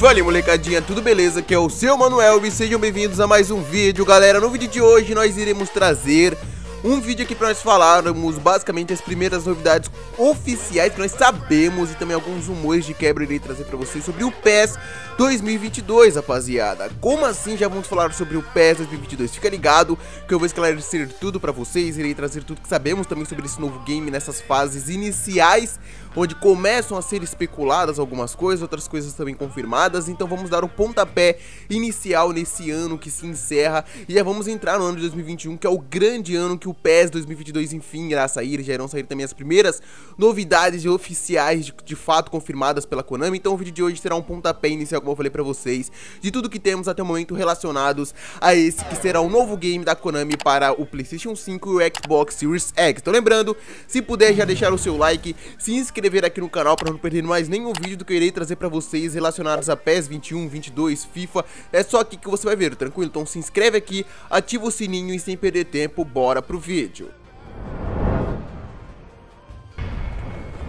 Fala aí molecadinha, tudo beleza? Que é o seu Manuel e sejam bem-vindos a mais um vídeo Galera, no vídeo de hoje nós iremos trazer um vídeo aqui para nós falarmos basicamente as primeiras novidades oficiais que nós sabemos e também alguns rumores de quebra irei trazer para vocês sobre o PES 2022, rapaziada. Como assim já vamos falar sobre o PES 2022? Fica ligado que eu vou esclarecer tudo para vocês, irei trazer tudo que sabemos também sobre esse novo game nessas fases iniciais, onde começam a ser especuladas algumas coisas, outras coisas também confirmadas, então vamos dar o pontapé inicial nesse ano que se encerra e já vamos entrar no ano de 2021, que é o grande ano que o PES 2022 enfim irá sair, já irão sair também as primeiras novidades oficiais de, de fato confirmadas pela Konami, então o vídeo de hoje será um pontapé inicial, como eu falei pra vocês, de tudo que temos até o momento relacionados a esse que será o novo game da Konami para o Playstation 5 e o Xbox Series X. Então lembrando, se puder já deixar o seu like, se inscrever aqui no canal para não perder mais nenhum vídeo do que eu irei trazer pra vocês relacionados a PES 21, 22, FIFA, é só aqui que você vai ver, tranquilo? Então se inscreve aqui, ativa o sininho e sem perder tempo, bora pro vídeo.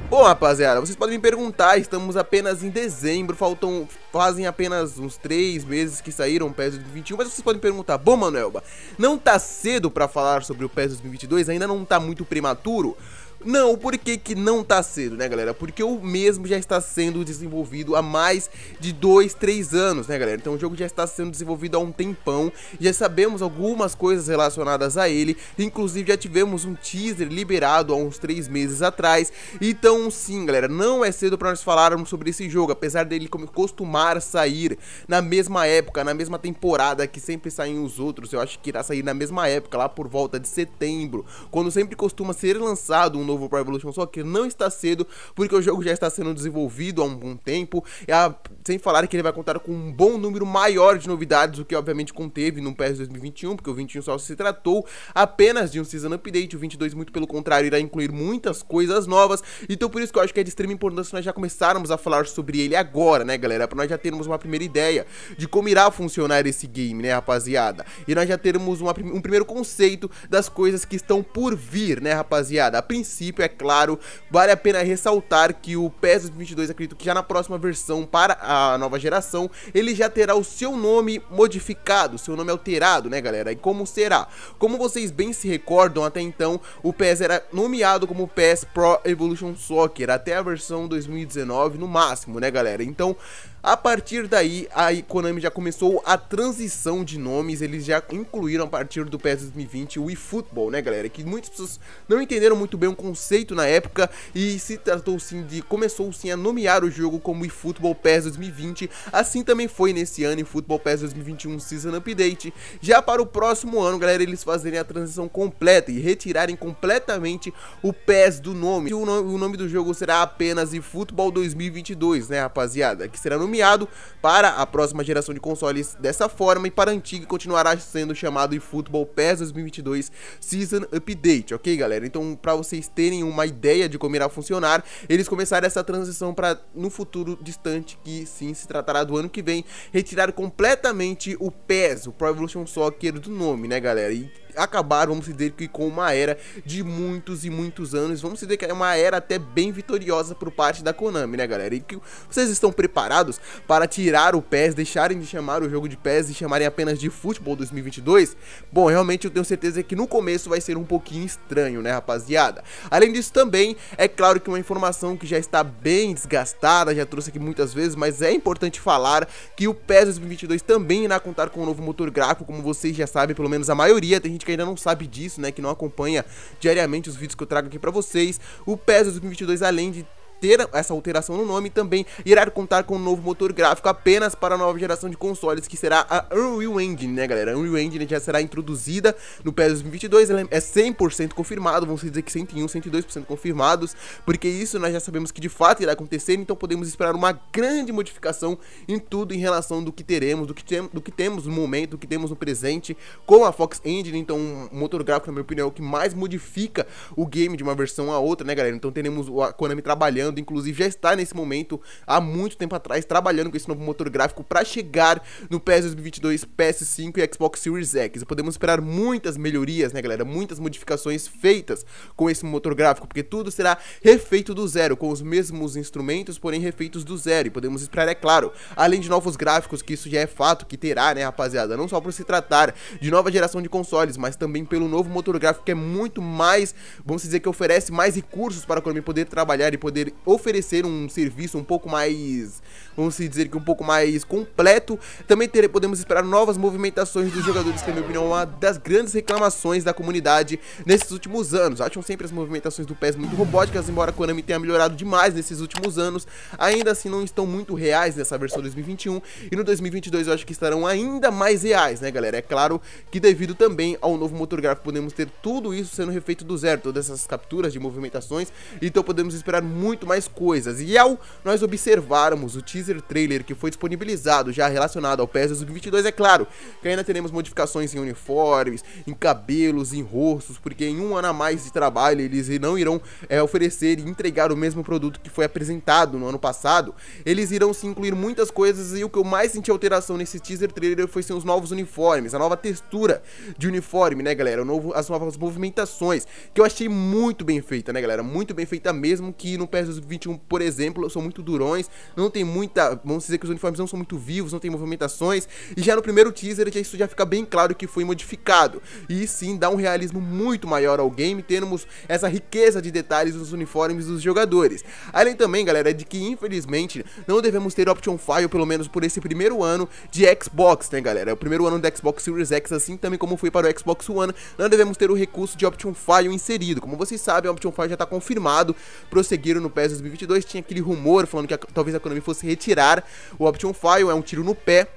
Bom, rapaziada, vocês podem me perguntar, estamos apenas em dezembro, faltam, fazem apenas uns 3 meses que saíram o PES 2021, mas vocês podem perguntar, bom, Manuelba, não tá cedo para falar sobre o PES 2022, ainda não tá muito prematuro? Não, por que, que não tá cedo, né, galera? Porque o mesmo já está sendo desenvolvido há mais de 2, 3 anos, né, galera? Então o jogo já está sendo desenvolvido há um tempão, já sabemos algumas coisas relacionadas a ele, inclusive já tivemos um teaser liberado há uns 3 meses atrás. Então, sim, galera, não é cedo para nós falarmos sobre esse jogo, apesar dele costumar sair na mesma época, na mesma temporada que sempre saem os outros. Eu acho que irá sair na mesma época, lá por volta de setembro, quando sempre costuma ser lançado um novo Pro Evolution Soccer não está cedo, porque o jogo já está sendo desenvolvido há um bom tempo, a, é, sem falar que ele vai contar com um bom número maior de novidades, o que obviamente conteve no PS 2021, porque o 21 só se tratou apenas de um Season Update, o 22 muito pelo contrário irá incluir muitas coisas novas, então por isso que eu acho que é de extrema importância nós já começarmos a falar sobre ele agora, né galera, para nós já termos uma primeira ideia de como irá funcionar esse game, né rapaziada, e nós já termos uma, um primeiro conceito das coisas que estão por vir, né rapaziada, a princípio princípio, é claro, vale a pena ressaltar que o PES 22, acredito que já na próxima versão para a nova geração, ele já terá o seu nome modificado, seu nome alterado, né galera? E como será? Como vocês bem se recordam, até então o PES era nomeado como PES Pro Evolution Soccer, até a versão 2019 no máximo, né galera? Então, a partir daí, a Konami já começou a transição de nomes, eles já incluíram a partir do PES 2020 o eFootball, né galera? Que muitas pessoas não entenderam muito bem o conceito na época e se tratou sim de, começou sim a nomear o jogo como eFootball PES 2020, assim também foi nesse ano eFootball PES 2021 Season Update. Já para o próximo ano, galera, eles fazerem a transição completa e retirarem completamente o PES do nome. E o, nome, do jogo será apenas eFootball 2022, né rapaziada? Que será no nomeado para a próxima geração de consoles dessa forma e para a antiga continuará sendo chamado de Football PES 2022 Season Update, ok galera? Então para vocês terem uma ideia de como irá funcionar, eles começaram essa transição para no futuro distante, que sim se tratará do ano que vem, retirar completamente o PES, o Pro Evolution Soccer do nome, né galera? E acabar, vamos dizer que com uma era de muitos e muitos anos, vamos dizer que é uma era até bem vitoriosa por parte da Konami, né, galera? E que vocês estão preparados para tirar o PES, deixarem de chamar o jogo de PES e chamarem apenas de futebol 2022? Bom, realmente eu tenho certeza que no começo vai ser um pouquinho estranho, né, rapaziada? Além disso também, é claro que uma informação que já está bem desgastada, já trouxe aqui muitas vezes, mas é importante falar que o PES 2022 também irá contar com um novo motor gráfico, como vocês já sabem, pelo menos a maioria, tem gente que ainda não sabe disso, né, que não acompanha diariamente os vídeos que eu trago aqui para vocês, o PES 2022 além de ter essa alteração no nome também irá contar com um novo motor gráfico apenas para a nova geração de consoles, que será a Unreal Engine, né galera? A Unreal Engine já será introduzida no PES 2022, ela é 100% confirmado, vamos dizer que 101, 102% confirmados, porque isso nós já sabemos que de fato irá acontecer, então podemos esperar uma grande modificação em tudo em relação do que teremos, do que, tem, do que temos no momento, do que temos no presente com a Fox Engine, então um motor gráfico, na minha opinião, é o que mais modifica o game de uma versão a outra, né galera? Então teremos a Konami trabalhando trabalhando, inclusive já está nesse momento há muito tempo atrás trabalhando com esse novo motor gráfico para chegar no PS 2022, PS5 e Xbox Series X. E podemos esperar muitas melhorias, né, galera? Muitas modificações feitas com esse motor gráfico, porque tudo será refeito do zero, com os mesmos instrumentos, porém refeitos do zero. E podemos esperar, é claro, além de novos gráficos, que isso já é fato que terá, né, rapaziada? Não só por se tratar de nova geração de consoles, mas também pelo novo motor gráfico que é muito mais, vamos dizer que oferece mais recursos para a Konami poder trabalhar e poder oferecer um serviço um pouco mais, vamos dizer que um pouco mais completo. Também ter, podemos esperar novas movimentações dos jogadores, que na minha opinião é uma das grandes reclamações da comunidade nesses últimos anos. Acham sempre as movimentações do PES muito robóticas, embora a Konami tenha melhorado demais nesses últimos anos, ainda assim não estão muito reais nessa versão 2021 e no 2022 eu acho que estarão ainda mais reais, né galera? É claro que devido também ao novo motor gráfico podemos ter tudo isso sendo refeito do zero, todas essas capturas de movimentações, então podemos esperar muito mais mais coisas. E ao nós observarmos o teaser trailer que foi disponibilizado já relacionado ao PES 2022, é claro que ainda teremos modificações em uniformes, em cabelos, em rostos, porque em um ano a mais de trabalho eles não irão é, oferecer e entregar o mesmo produto que foi apresentado no ano passado. Eles irão se incluir muitas coisas e o que eu mais senti alteração nesse teaser trailer foi sim os novos uniformes, a nova textura de uniforme, né, galera? O novo, as novas movimentações, que eu achei muito bem feita, né, galera? Muito bem feita mesmo, que no PES versus 21, por exemplo, são muito durões, não tem muita. Vamos dizer que os uniformes não são muito vivos, não tem movimentações. E já no primeiro teaser já, isso já fica bem claro que foi modificado. E sim dá um realismo muito maior ao game, termos essa riqueza de detalhes nos uniformes dos jogadores. Além também, galera, é de que infelizmente não devemos ter option file, pelo menos por esse primeiro ano de Xbox, né, galera? O primeiro ano do Xbox Series X, assim também como foi para o Xbox One, não devemos ter o recurso de option file inserido. Como vocês sabem, o option file já está confirmado, prosseguiram no PS PES 2022, tinha aquele rumor falando que a, talvez a Konami fosse retirar o Option File, é um tiro no pé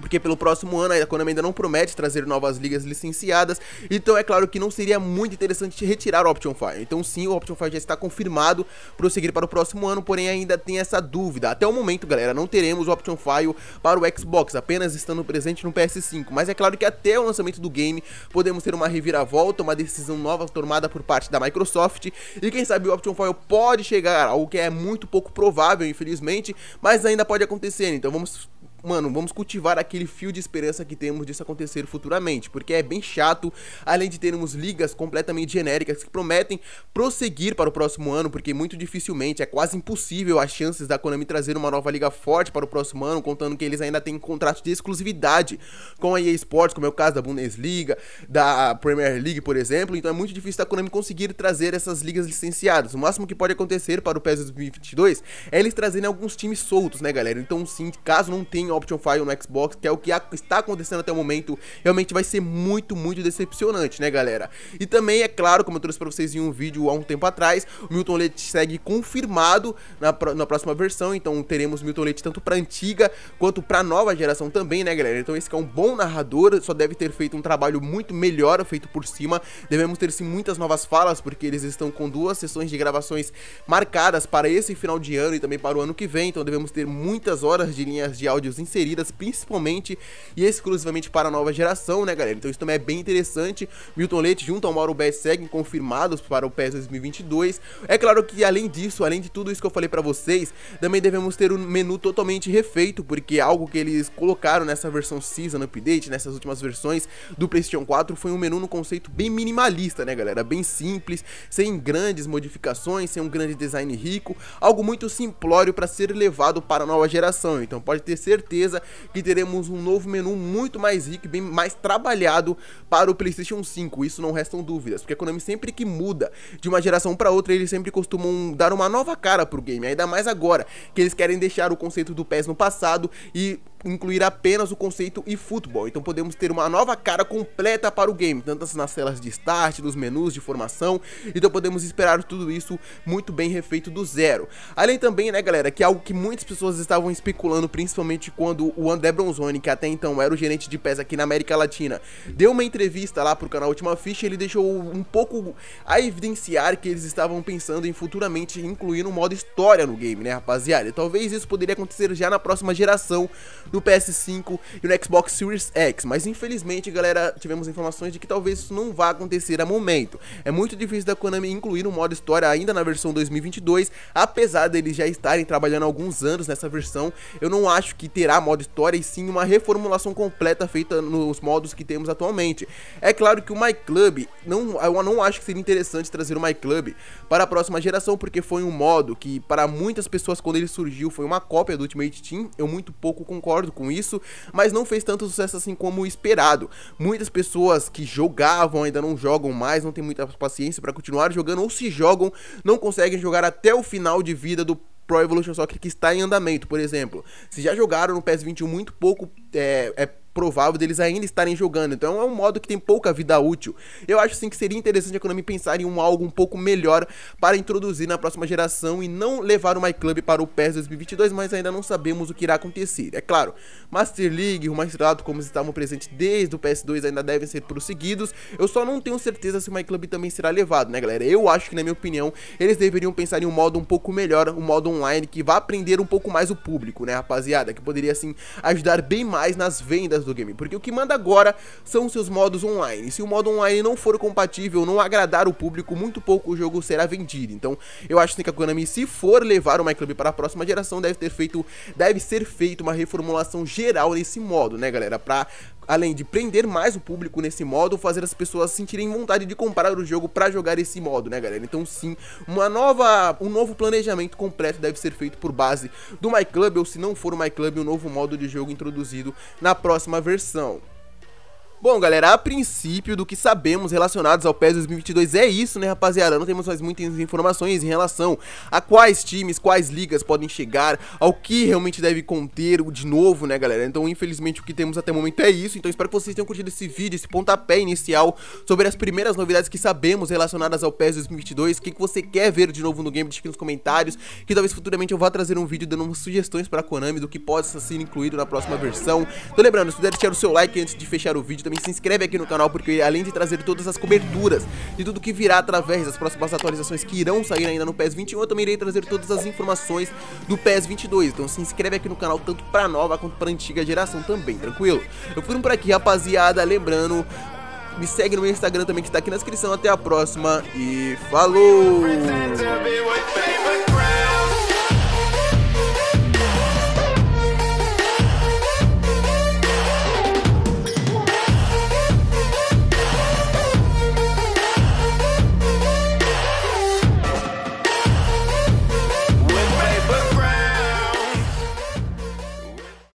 porque pelo próximo ano a Konami ainda não promete trazer novas ligas licenciadas, então é claro que não seria muito interessante retirar o Option Fire. Então sim, o Option Fire já está confirmado prosseguir para o próximo ano, porém ainda tem essa dúvida. Até o momento, galera, não teremos o Option Fire para o Xbox, apenas estando presente no PS5, mas é claro que até o lançamento do game podemos ter uma reviravolta, uma decisão nova tomada por parte da Microsoft, e quem sabe o Option Fire pode chegar, algo que é muito pouco provável, infelizmente, mas ainda pode acontecer, então vamos mano, vamos cultivar aquele fio de esperança que temos disso acontecer futuramente, porque é bem chato, além de termos ligas completamente genéricas que prometem prosseguir para o próximo ano, porque muito dificilmente é quase impossível as chances da Konami trazer uma nova liga forte para o próximo ano, contando que eles ainda têm contrato de exclusividade com a EA Sports, como é o caso da Bundesliga, da Premier League, por exemplo, então é muito difícil da Konami conseguir trazer essas ligas licenciadas. O máximo que pode acontecer para o PES 2022 é eles trazerem alguns times soltos, né, galera? Então, sim, caso não tenha Option File no Xbox, que é o que está acontecendo até o momento, realmente vai ser muito, muito decepcionante, né, galera? E também, é claro, como eu trouxe para vocês em um vídeo há um tempo atrás, o Milton Leite segue confirmado na, na próxima versão, então teremos Milton Leite tanto para antiga quanto para nova geração também, né, galera? Então esse é um bom narrador, só deve ter feito um trabalho muito melhor feito por cima. Devemos ter sim muitas novas falas, porque eles estão com duas sessões de gravações marcadas para esse final de ano e também para o ano que vem, então devemos ter muitas horas de linhas de áudios inseridas principalmente e exclusivamente para a nova geração, né, galera? Então isso também é bem interessante. Milton Leite junto ao Mauro Bess seguem confirmados para o PES 2022. É claro que além disso, além de tudo isso que eu falei para vocês, também devemos ter um menu totalmente refeito, porque algo que eles colocaram nessa versão Season Update, nessas últimas versões do PlayStation 4, foi um menu no conceito bem minimalista, né, galera? Bem simples, sem grandes modificações, sem um grande design rico, algo muito simplório para ser levado para a nova geração. Então pode ter certeza certeza que teremos um novo menu muito mais rico e bem mais trabalhado para o PlayStation 5. Isso não restam dúvidas, porque a Konami sempre que muda de uma geração para outra, eles sempre costumam dar uma nova cara para o game, ainda mais agora que eles querem deixar o conceito do PES no passado e incluir apenas o conceito eFootball, então podemos ter uma nova cara completa para o game, tantas nas telas de start, dos menus de formação, então podemos esperar tudo isso muito bem refeito do zero. Além também, né galera, que é algo que muitas pessoas estavam especulando, principalmente quando o André Bronzoni, que até então era o gerente de pés aqui na América Latina, deu uma entrevista lá pro canal Última Ficha, ele deixou um pouco a evidenciar que eles estavam pensando em futuramente incluir um modo história no game, né rapaziada? E talvez isso poderia acontecer já na próxima geração, no PS5 e no Xbox Series X. Mas infelizmente, galera, tivemos informações de que talvez isso não vá acontecer a momento. É muito difícil da Konami incluir um modo história ainda na versão 2022, apesar deles já estarem trabalhando há alguns anos nessa versão. Eu não acho que terá modo história e sim uma reformulação completa feita nos modos que temos atualmente. É claro que o My Club, não, eu não acho que seria interessante trazer o My Club para a próxima geração, porque foi um modo que para muitas pessoas quando ele surgiu foi uma cópia do Ultimate Team. Eu muito pouco concordo concordo com isso, mas não fez tanto sucesso assim como esperado. Muitas pessoas que jogavam ainda não jogam mais, não tem muita paciência para continuar jogando ou se jogam, não conseguem jogar até o final de vida do Pro Evolution Soccer que está em andamento, por exemplo. Se já jogaram no PS21 muito pouco é, é provável deles ainda estarem jogando. Então é um modo que tem pouca vida útil. Eu acho sim que seria interessante a Konami pensar em um algo um pouco melhor para introduzir na próxima geração e não levar o MyClub para o PES 2022, mas ainda não sabemos o que irá acontecer. É claro, Master League, o Masterado, como estavam presentes desde o PS2, ainda devem ser prosseguidos. Eu só não tenho certeza se o MyClub também será levado, né, galera? Eu acho que, na minha opinião, eles deveriam pensar em um modo um pouco melhor, um modo online que vá aprender um pouco mais o público, né, rapaziada? Que poderia, assim, ajudar bem mais nas vendas do game, porque o que manda agora são seus modos online. Se o modo online não for compatível, não agradar o público, muito pouco o jogo será vendido. Então, eu acho que a Konami, se for levar o MyClub para a próxima geração, deve ter feito, deve ser feito uma reformulação geral nesse modo, né, galera, para além de prender mais o público nesse modo, fazer as pessoas sentirem vontade de comprar o jogo para jogar esse modo, né, galera? Então, sim, uma nova, um novo planejamento completo deve ser feito por base do MyClub, ou se não for o MyClub, um novo modo de jogo introduzido na próxima versão. Bom, galera, a princípio do que sabemos relacionados ao PES 2022 é isso, né, rapaziada? Não temos mais muitas informações em relação a quais times, quais ligas podem chegar, ao que realmente deve conter de novo, né, galera? Então, infelizmente, o que temos até o momento é isso. Então, espero que vocês tenham curtido esse vídeo, esse pontapé inicial sobre as primeiras novidades que sabemos relacionadas ao PES 2022. O que, que você quer ver de novo no game? Deixa aqui nos comentários, que talvez futuramente eu vá trazer um vídeo dando sugestões para Konami do que possa ser incluído na próxima versão. Então, lembrando, se puder deixar o seu like antes de fechar o vídeo, também também se inscreve aqui no canal, porque além de trazer todas as coberturas e tudo que virá através das próximas atualizações que irão sair ainda no PES 21, eu também irei trazer todas as informações do PES 22. Então se inscreve aqui no canal, tanto pra nova quanto pra antiga geração também, tranquilo? Eu fui por aqui, rapaziada, lembrando... Me segue no meu Instagram também que está aqui na descrição. Até a próxima e falou!